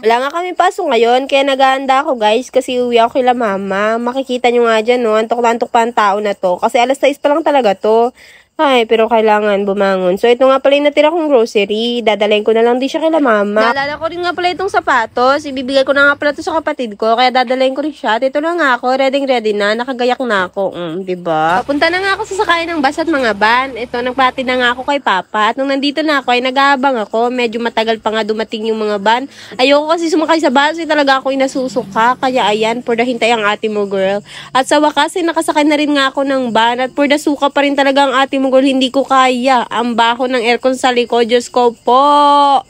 Wala nga kami paso ngayon, kaya nagaanda ako guys, kasi uwi ako kila mama. Makikita nyo nga dyan, no? Antok na antok pa ang tao na to. Kasi alas 6 pa lang talaga to. Ay, pero kailangan bumangon. So, ito nga pala yung natira kong grocery. Dadalhin ko na lang din siya kila mama. Naalala ko rin nga pala itong sapatos. Ibibigay ko na nga pala ito sa kapatid ko. Kaya dadalhin ko rin siya. ito na nga ako. Ready ready na. Nakagayak na ako. Mm, Diba? Punta na nga ako sa sakay ng bus at mga van. Ito, nagpati na nga ako kay papa. At nung nandito na ako, ay nag-aabang ako. Medyo matagal pa nga dumating yung mga van. Ayoko kasi sumakay sa bus. Ay eh, talaga ako inasusuka. Kaya ayan, for the hintay ang ate mo girl. At sa wakas, ay nakasakay na rin nga ako ng van. At for the suka pa rin talaga ang ate mo Tanggol, hindi ko kaya. Ang baho ng aircon sa likod, Diyos ko po.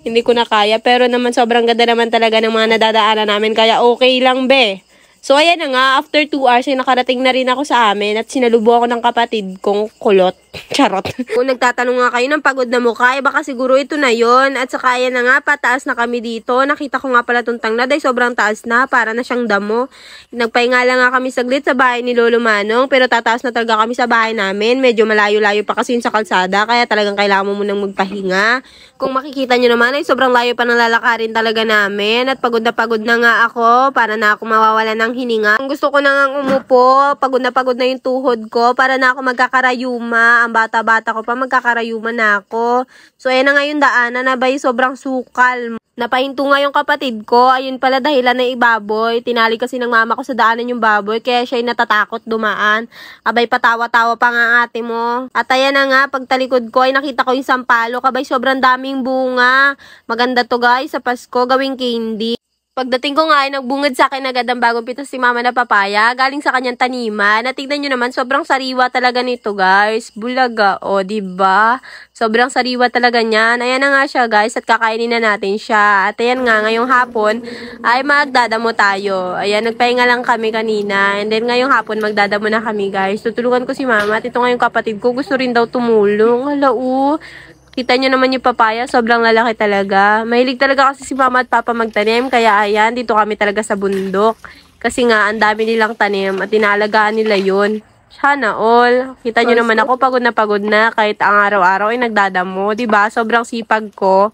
Hindi ko na kaya. Pero naman sobrang ganda naman talaga ng mga nadadaanan namin. Kaya okay lang, be. So, ayan na nga, after 2 hours, ay nakarating na rin ako sa amin at sinalubo ako ng kapatid kong kulot. Charot. Kung nagtatanong nga kayo ng pagod na mukha, eh baka siguro ito na yon At saka ayan na nga, pataas na kami dito. Nakita ko nga pala tong na dahil sobrang taas na, para na siyang damo. Nagpahinga lang nga kami saglit sa bahay ni Lolo Manong, pero tataas na talaga kami sa bahay namin. Medyo malayo-layo pa kasi yun sa kalsada, kaya talagang kailangan mo munang magpahinga. Kung makikita nyo naman, ay sobrang layo pa ng lalakarin talaga namin. At pagod na pagod na nga ako, para na ako mawawala ng hininga. Ang gusto ko na ngang umupo, pagod na pagod na yung tuhod ko, para na ako magkakarayuma. Ang bata-bata ko pa, magkakarayuma na ako. So, ayan na nga yung daanan na bay, sobrang sukal. Napahinto nga yung kapatid ko. Ayun pala dahilan ng ibaboy. Tinali kasi ng mama ko sa daanan yung baboy. Kaya siya'y natatakot dumaan. Abay patawa-tawa pa nga ate mo. At ayan na nga, pagtalikod ko ay nakita ko yung sampalo. Kabay sobrang daming bunga. Maganda to guys sa Pasko gawing candy. Pagdating ko nga ay nagbungad sa akin agad ang bagong pitas si mama na papaya galing sa kanyang taniman. At tignan nyo naman, sobrang sariwa talaga nito guys. Bulaga, o oh, ba diba? Sobrang sariwa talaga niyan. Ayan na nga siya guys at kakainin na natin siya. At ayan nga, ngayong hapon ay magdadamo tayo. Ayan, nagpahinga lang kami kanina. And then ngayong hapon magdadamo na kami guys. Tutulungan ko si mama at ito ngayong kapatid ko. Gusto rin daw tumulong. Hala, oh. Kita nyo naman yung papaya, sobrang lalaki talaga. Mahilig talaga kasi si mama at papa magtanim, kaya ayan, dito kami talaga sa bundok. Kasi nga, ang dami nilang tanim at inalagaan nila yun. Sana all. Kita nyo naman ako, pagod na pagod na, kahit ang araw-araw ay nagdadamo, ba diba? Sobrang sipag ko.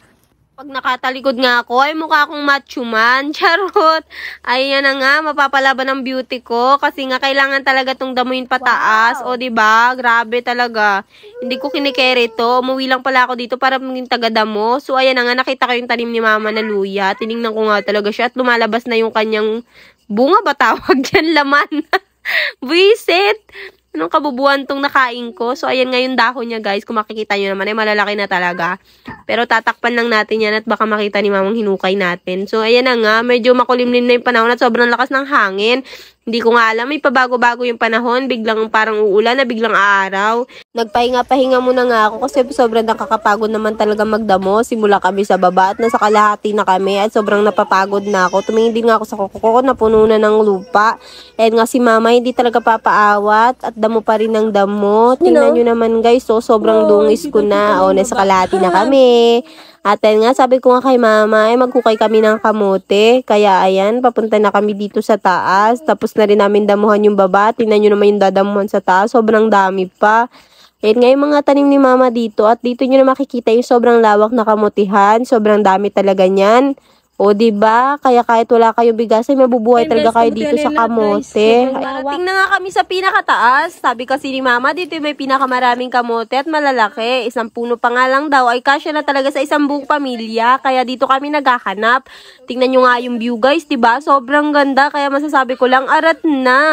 Pag nakatalikod nga ako, ay mukha akong macho man. Charot! Ayan na nga, mapapalaban ang beauty ko. Kasi nga, kailangan talaga tong damuin pataas. Wow. O, ba diba? Grabe talaga. Hindi ko kinikere to. Umuwi lang pala ako dito para maging tagadamo. So, ayan na nga, nakita ko yung tanim ni mama na luya. Tinignan ko nga talaga siya. At lumalabas na yung kanyang bunga ba tawag dyan? Laman. Visit! Anong kabubuan tong nakain ko? So, ayan nga yung dahon niya, guys. Kung makikita nyo naman, ay malalaki na talaga. Pero tatakpan lang natin yan at baka makita ni mamang hinukay natin. So, ayan na nga, medyo makulimlim na yung panahon at sobrang lakas ng hangin. Hindi ko nga alam, may pabago-bago yung panahon, biglang parang uulan na biglang aaraw. Nagpahinga-pahinga muna nga ako kasi sobrang nakakapagod naman talaga magdamo. Simula kami sa baba at nasa kalahati na kami at sobrang napapagod na ako. Tumingin nga ako sa kuko na napuno na ng lupa. And nga si mama hindi talaga papaawat at damo pa rin ng damo. Tingnan nyo naman guys, so oh, sobrang oh, dungis ko na. O, oh, nasa kalahati na kami. At ayun nga, sabi ko nga kay mama, ay magkukay kami ng kamote. Kaya ayan, papunta na kami dito sa taas. Tapos na rin namin damuhan yung baba. Tingnan nyo naman yung dadamuhan sa taas. Sobrang dami pa. Ayan nga yung mga tanim ni mama dito. At dito nyo na makikita yung sobrang lawak na kamutihan. Sobrang dami talaga niyan. O, di ba? Kaya kahit wala kayo bigasan, mabubuhay talaga kayo dito sa kamote. Narating na nga kami sa pinakataas. Sabi kasi ni Mama, dito may pinakamaraming kamote at malalaki. Isang puno pa nga lang daw ay kasya na talaga sa isang buong pamilya. Kaya dito kami naghahanap. Tingnan nyo nga yung view guys, di ba? Sobrang ganda. Kaya masasabi ko lang, arat na.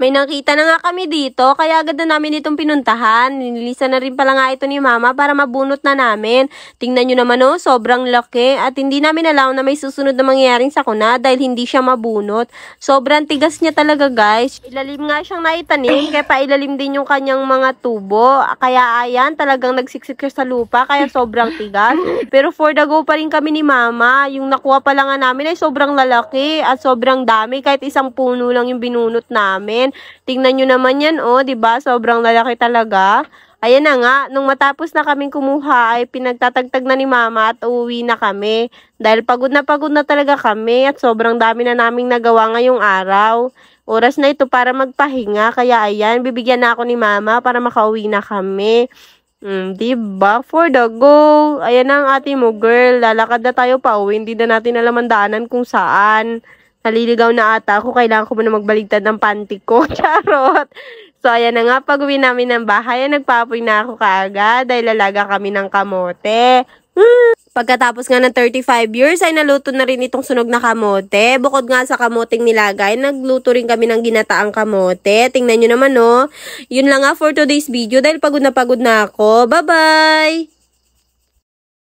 May nakita na nga kami dito, kaya agad na namin itong pinuntahan. Nililisan na rin pala nga ito ni Mama para mabunot na namin. Tingnan nyo naman oh, sobrang laki. At hindi namin alam na may susunod na mangyayaring sakuna dahil hindi siya mabunot. Sobrang tigas niya talaga guys. Ilalim nga siyang naitanim, kaya pailalim din yung kanyang mga tubo. Kaya ayan, talagang nagsiksik siya sa lupa, kaya sobrang tigas. Pero for the go pa rin kami ni Mama. Yung nakuha pa lang nga namin ay sobrang lalaki at sobrang dami. Kahit isang puno lang yung binunot namin natin. Tingnan nyo naman yan, oh, ba diba? Sobrang lalaki talaga. Ayan na nga, nung matapos na kaming kumuha ay pinagtatagtag na ni mama at uuwi na kami. Dahil pagod na pagod na talaga kami at sobrang dami na naming nagawa ngayong araw. Oras na ito para magpahinga kaya ayan, bibigyan na ako ni mama para makauwi na kami. Mm, diba? For the go! Ayan ang ating mo, girl. Lalakad na tayo pa uwi. Oh. Hindi na natin alam ang daanan kung saan. Naliligaw na ata ako. Kailangan ko muna magbaligtad ng panty ko. Charot! So, ayan na nga. Pag uwi namin ng bahay, nagpapoy na ako kaagad dahil lalaga kami ng kamote. Hmm. Pagkatapos nga ng 35 years ay naluto na rin itong sunog na kamote. Bukod nga sa kamoting nilagay, nagluto rin kami ng ginataang kamote. Tingnan nyo naman no. Oh. Yun lang nga for today's video dahil pagod na pagod na ako. Bye-bye!